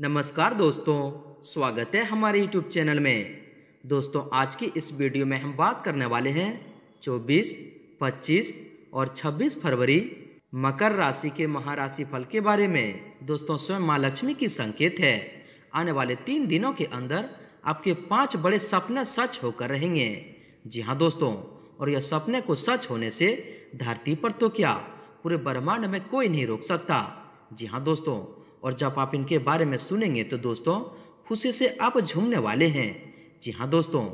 नमस्कार दोस्तों स्वागत है हमारे यूट्यूब चैनल में दोस्तों आज की इस वीडियो में हम बात करने वाले हैं 24, 25 और 26 फरवरी मकर राशि के महाराशि फल के बारे में दोस्तों स्वयं माँ लक्ष्मी की संकेत है आने वाले तीन दिनों के अंदर आपके पांच बड़े सपने सच होकर रहेंगे जी हाँ दोस्तों और यह सपने को सच होने से धरती पर तो क्या पूरे ब्रह्मांड में कोई नहीं रोक सकता जी हाँ दोस्तों और जब आप इनके बारे में सुनेंगे तो दोस्तों खुशी से आप झूमने वाले हैं जी हाँ दोस्तों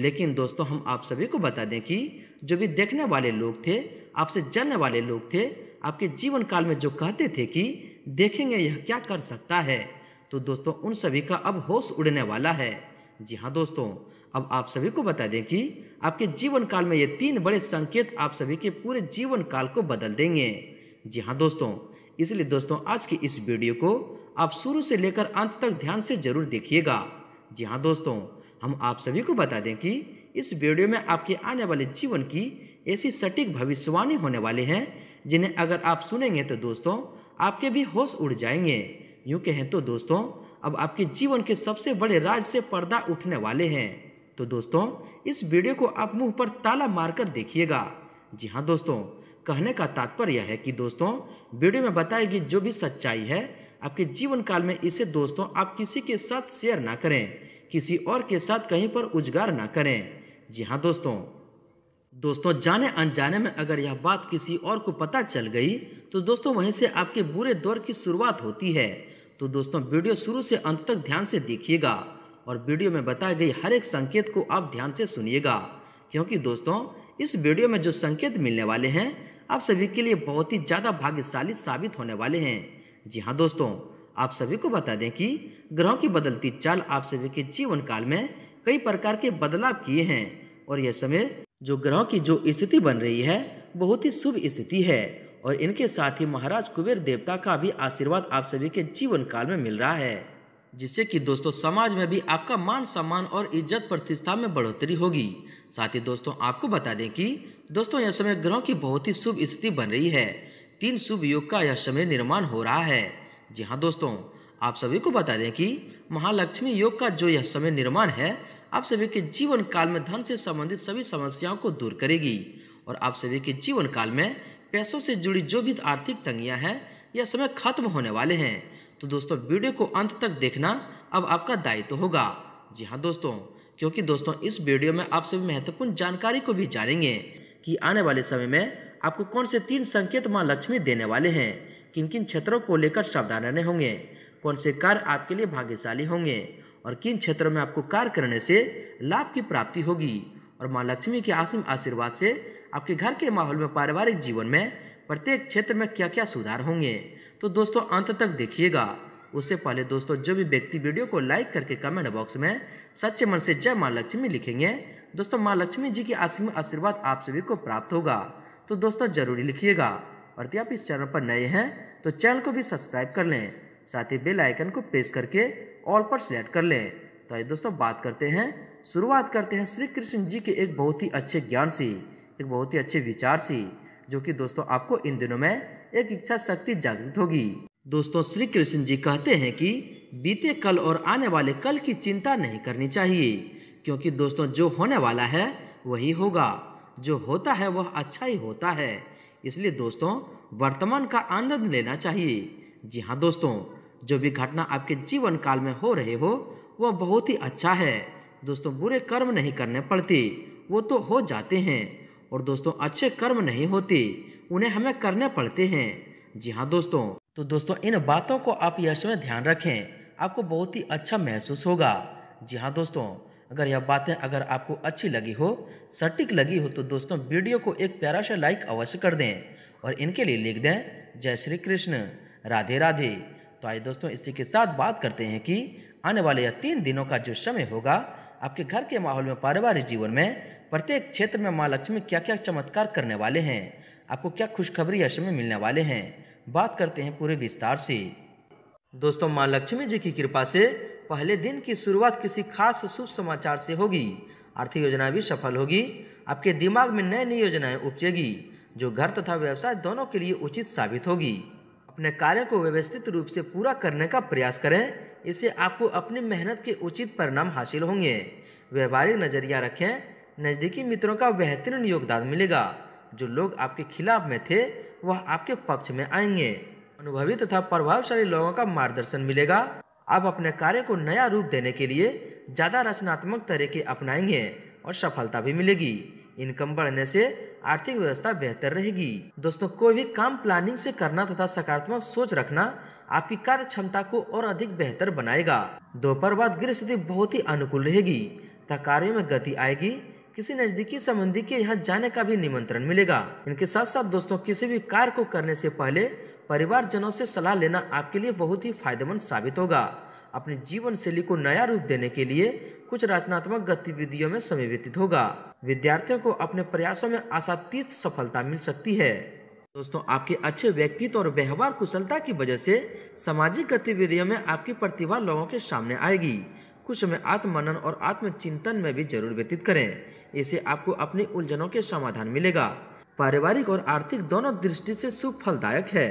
लेकिन दोस्तों हम आप सभी को बता दें कि जो भी देखने वाले लोग थे आपसे जलने वाले लोग थे आपके जीवन काल में जो कहते थे कि देखेंगे यह क्या कर सकता है तो दोस्तों उन सभी का अब होश उड़ने वाला है जी हाँ दोस्तों अब आप सभी को बता दें कि आपके जीवन काल में ये तीन बड़े संकेत आप सभी के पूरे जीवन काल को बदल देंगे जी हाँ दोस्तों इसलिए दोस्तों आज की इस वीडियो को आप शुरू से लेकर अंत तक ध्यान से जरूर देखिएगा जी हाँ दोस्तों हम आप सभी को बता दें कि इस वीडियो में आपके आने वाले जीवन की ऐसी सटीक भविष्यवाणी होने वाली है जिन्हें अगर आप सुनेंगे तो दोस्तों आपके भी होश उड़ जाएंगे यूँ कहें तो दोस्तों अब आपके जीवन के सबसे बड़े राज से पर्दा उठने वाले हैं तो दोस्तों इस वीडियो को आप मुंह पर ताला मारकर देखिएगा जी हाँ दोस्तों कहने का तात्पर्य है कि दोस्तों वीडियो में बताई गई जो भी सच्चाई है आपके जीवन काल में इसे दोस्तों आप किसी के साथ शेयर ना करें किसी और के साथ कहीं पर उजगार ना करें जी हाँ दोस्तों दोस्तों जाने अनजाने में अगर यह बात किसी और को पता चल गई तो दोस्तों वहीं से आपके बुरे दौर की शुरुआत होती है तो दोस्तों वीडियो शुरू से अंत तक ध्यान से देखिएगा और वीडियो में बताई गई हर एक संकेत को आप ध्यान से सुनिएगा क्योंकि दोस्तों इस वीडियो में जो संकेत मिलने वाले हैं आप सभी के लिए बहुत ही ज़्यादा भाग्यशाली साबित होने वाले हैं जी हाँ दोस्तों आप सभी को बता दें कि ग्रहों की बदलती चाल आप सभी के जीवन काल में कई प्रकार के बदलाव किए हैं और यह समय जो ग्रहों की जो स्थिति बन रही है बहुत ही शुभ स्थिति है और इनके साथ ही महाराज कुबेर देवता का भी आशीर्वाद आप सभी के जीवन काल में मिल रहा है जिससे कि दोस्तों समाज में भी आपका मान सम्मान और इज्जत प्रतिष्ठा में बढ़ोतरी होगी साथ ही दोस्तों आपको बता दें कि दोस्तों यह समय ग्रहों की बहुत ही शुभ स्थिति बन रही है तीन शुभ योग का यह समय निर्माण हो रहा है जी हाँ दोस्तों आप सभी को बता दें कि महालक्ष्मी योग का जो यह समय निर्माण है आप सभी के जीवन काल में धन से संबंधित सभी समस्याओं को दूर करेगी और आप सभी के जीवन काल में पैसों से जुड़ी जो भी आर्थिक तंगियां हैं यह समय खत्म होने वाले हैं तो दोस्तों वीडियो को अंत तक देखना अब आपका दायित्व तो होगा जी हाँ दोस्तों क्योंकि दोस्तों इस वीडियो में आप सभी महत्वपूर्ण जानकारी को भी जानेंगे कि आने वाले समय में आपको कौन से तीन संकेत माँ लक्ष्मी देने वाले हैं किन किन क्षेत्रों को लेकर सावधान रहने होंगे कौन से कार्य आपके लिए भाग्यशाली होंगे और किन क्षेत्रों में आपको कार्य करने से लाभ की प्राप्ति होगी और माँ लक्ष्मी के आसिम आशीर्वाद से आपके घर के माहौल में पारिवारिक जीवन में प्रत्येक क्षेत्र में क्या क्या सुधार होंगे तो दोस्तों अंत तक देखिएगा उससे पहले दोस्तों जो भी व्यक्ति वीडियो को लाइक करके कमेंट बॉक्स में सच्चे मन से जय माँ लक्ष्मी लिखेंगे दोस्तों माँ लक्ष्मी जी की असीम आशीर्वाद आप सभी को प्राप्त होगा तो दोस्तों जरूरी लिखिएगा और यदि आप इस चैनल पर नए हैं तो चैनल को भी सब्सक्राइब कर लें साथ ही बेल आइकन को प्रेस करके ऑल पर सिलेक्ट कर लें तो आइए दोस्तों बात करते हैं शुरुआत करते हैं श्री कृष्ण जी के एक बहुत ही अच्छे ज्ञान से एक बहुत ही अच्छे विचार से जो कि दोस्तों आपको इन दिनों में एक इच्छा शक्ति जागृत होगी दोस्तों श्री कृष्ण जी कहते हैं कि बीते कल और आने वाले कल की चिंता नहीं करनी चाहिए क्योंकि दोस्तों जो होने वाला है वही होगा जो होता है वह अच्छा ही होता है इसलिए दोस्तों वर्तमान का आनंद लेना चाहिए जी हाँ दोस्तों जो भी घटना आपके जीवन काल में हो रहे हो वह बहुत ही अच्छा है दोस्तों बुरे कर्म नहीं करने पड़ते वो तो हो जाते हैं और दोस्तों अच्छे कर्म नहीं होते उन्हें हमें करने पड़ते हैं जी हाँ दोस्तों तो दोस्तों इन बातों को आप यश में ध्यान रखें आपको बहुत ही अच्छा महसूस होगा जी हाँ दोस्तों अगर यह बातें अगर आपको अच्छी लगी हो सटीक लगी हो तो दोस्तों वीडियो को एक प्यारा सा लाइक अवश्य कर दें और इनके लिए लिख दें जय श्री कृष्ण राधे राधे तो आइए दोस्तों इसी के साथ बात करते हैं कि आने वाले यह तीन दिनों का जो समय होगा आपके घर के माहौल में पारिवारिक जीवन में प्रत्येक क्षेत्र में माँ लक्ष्मी क्या क्या चमत्कार करने वाले हैं आपको क्या खुशखबरी यश में मिलने वाले हैं बात करते हैं पूरे विस्तार से दोस्तों माँ लक्ष्मी जी की कृपा से पहले दिन की शुरुआत किसी खास शुभ समाचार से होगी आर्थिक योजना भी सफल होगी आपके दिमाग में नई नई योजनाएं उपजेगी जो घर तथा व्यवसाय दोनों के लिए उचित साबित होगी अपने कार्य को व्यवस्थित रूप से पूरा करने का प्रयास करें इससे आपको अपनी मेहनत के उचित परिणाम हासिल होंगे व्यवहारिक नजरिया रखें नज़दीकी मित्रों का बेहतरीन योगदान मिलेगा जो लोग आपके खिलाफ में थे वह आपके पक्ष में आएंगे अनुभवी तथा प्रभावशाली लोगों का मार्गदर्शन मिलेगा अब अपने कार्य को नया रूप देने के लिए ज़्यादा रचनात्मक तरीके अपनाएंगे और सफलता भी मिलेगी इनकम बढ़ने से आर्थिक व्यवस्था बेहतर रहेगी दोस्तों कोई भी काम प्लानिंग से करना तथा सकारात्मक सोच रखना आपकी कार्य क्षमता को और अधिक बेहतर बनाएगा दोपहर बाद गृह स्थिति बहुत ही अनुकूल रहेगी तथा कार्यो में गति आएगी किसी नजदीकी संबंधी के यहाँ जाने का भी निमंत्रण मिलेगा इनके साथ साथ दोस्तों किसी भी कार्य को करने से पहले परिवारजनों से सलाह लेना आपके लिए बहुत ही फायदेमंद साबित होगा अपनी जीवन शैली को नया रूप देने के लिए कुछ रचनात्मक गतिविधियों में समय व्यतीत होगा विद्यार्थियों को अपने प्रयासों में आशातीत सफलता मिल सकती है दोस्तों आपके अच्छे व्यक्तित्व और व्यवहार कुशलता की वजह से सामाजिक गतिविधियों में आपकी प्रतिभा लोगों के सामने आएगी कुछ समय आत्मनन और आत्मचिंतन में भी जरूर व्यतीत करें इससे आपको अपनी उलझनों के समाधान मिलेगा पारिवारिक और आर्थिक दोनों दृष्टि से सुफलदायक है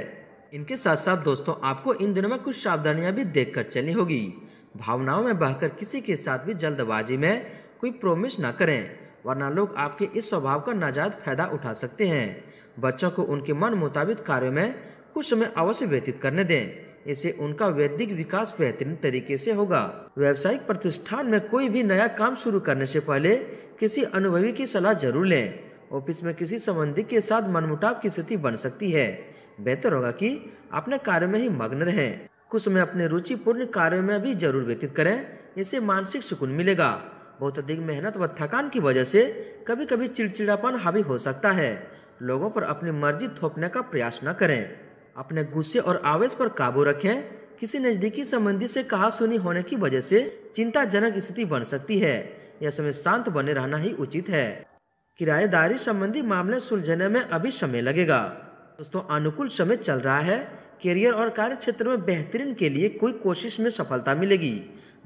इनके साथ साथ दोस्तों आपको इन दिनों में कुछ सावधानियां भी देख कर चलनी होगी भावनाओं में बहकर किसी के साथ भी जल्दबाजी में कोई प्रोमिस ना करें वरना लोग आपके इस स्वभाव का नाजायज फायदा उठा सकते हैं बच्चों को उनके मन मुताबिक कार्यों में कुछ समय अवश्य व्यतीत करने दें इससे उनका वैदिक विकास बेहतरीन तरीके से होगा व्यावसायिक प्रतिष्ठान में कोई भी नया काम शुरू करने से पहले किसी अनुभवी की सलाह जरूर लें ऑफिस में किसी संबंधी के साथ मनमुटाव की स्थिति बन सकती है बेहतर होगा कि अपने कार्य में ही मग्न रहें कुछ समय अपने रुचिपूर्ण कार्य में भी जरूर व्यतीत करें इससे मानसिक सुकून मिलेगा बहुत अधिक मेहनत व थकान की वजह से कभी कभी चिड़चिड़ापन हावी हो सकता है लोगों पर अपनी मर्जी थोपने का प्रयास न करें अपने गुस्से और आवेश पर काबू रखें किसी नज़दीकी संबंधी से कहा सुनी होने की वजह से चिंताजनक स्थिति बन सकती है यह समय शांत बने रहना ही उचित है किराएदारी संबंधी मामले सुलझने में अभी समय लगेगा दोस्तों अनुकूल समय चल रहा है करियर और कार्य क्षेत्र में बेहतरीन के लिए कोई कोशिश में सफलता मिलेगी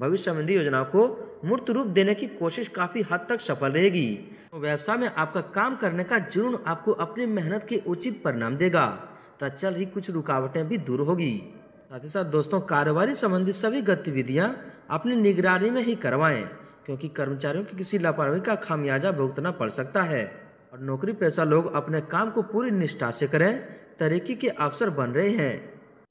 भविष्य संबंधी योजनाओं को मूर्त रूप देने की कोशिश काफी हद तक सफल रहेगी तो व्यवसाय में आपका काम करने का जुनून आपको अपनी मेहनत के उचित परिणाम देगा चल ही कुछ रुकावटें भी दूर होगी साथ ही साथ दोस्तों कारोबारी संबंधी सभी गतिविधियां अपनी निगरानी में ही करवाएं क्योंकि कर्मचारियों की किसी लापरवाही का खामियाजा भुगतना पड़ सकता है और नौकरी पैसा लोग अपने काम को पूरी निष्ठा से करें तरक्की के अवसर बन रहे हैं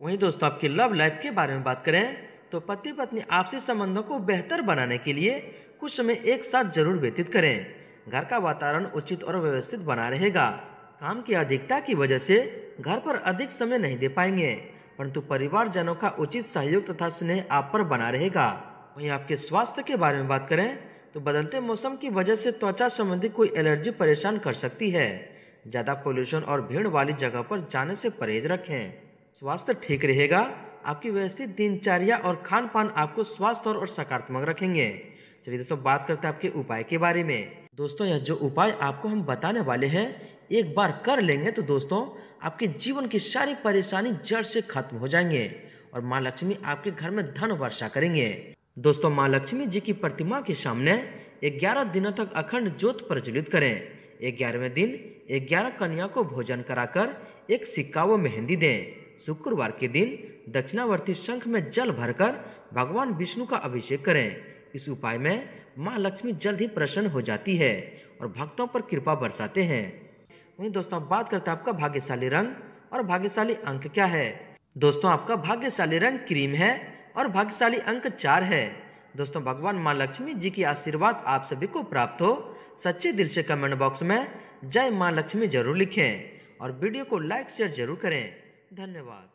वहीं दोस्तों आपकी लव लाइफ के बारे में बात करें तो पति पत्नी आपसी संबंधों को बेहतर बनाने के लिए कुछ समय एक साथ जरूर व्यतीत करें घर का वातावरण उचित और व्यवस्थित बना रहेगा काम की अधिकता की वजह से घर पर अधिक समय नहीं दे पाएंगे परंतु परिवार जनों का उचित सहयोग तथा स्नेह आप पर बना रहेगा वहीं आपके स्वास्थ्य के बारे में बात करें तो बदलते मौसम की वजह से त्वचा संबंधी कोई एलर्जी परेशान कर सकती है ज़्यादा पोल्यूशन और भीड़ वाली जगह पर जाने से परहेज रखें स्वास्थ्य ठीक रहेगा आपकी व्यवस्थित दिनचर्या और खान पान आपको स्वास्थ्य और सकारात्मक रखेंगे चलिए दोस्तों बात करते हैं आपके उपाय के बारे में दोस्तों यह जो उपाय आपको हम बताने वाले हैं एक बार कर लेंगे तो दोस्तों आपके जीवन की सारी परेशानी जड़ से खत्म हो जाएंगे और माँ लक्ष्मी आपके घर में धन वर्षा करेंगे दोस्तों माँ लक्ष्मी जी की प्रतिमा के सामने ग्यारह दिनों तक अखंड जोत प्रज्वलित करें ग्यारहवें दिन ग्यारह कन्या को भोजन कराकर एक सिक्का व मेहंदी दें शुक्रवार के दिन दक्षिणावर्ती शंख में जल भरकर भगवान विष्णु का अभिषेक करें इस उपाय में माँ लक्ष्मी जल्द ही प्रसन्न हो जाती है और भक्तों पर कृपा बरसाते हैं वहीं दोस्तों बात करते हैं आपका भाग्यशाली रंग और भाग्यशाली अंक क्या है दोस्तों आपका भाग्यशाली रंग क्रीम है और भाग्यशाली अंक चार है दोस्तों भगवान माँ लक्ष्मी जी की आशीर्वाद आप सभी को प्राप्त हो सच्चे दिल से कमेंट बॉक्स में जय माँ लक्ष्मी जरूर लिखें और वीडियो को लाइक शेयर जरूर करें धन्यवाद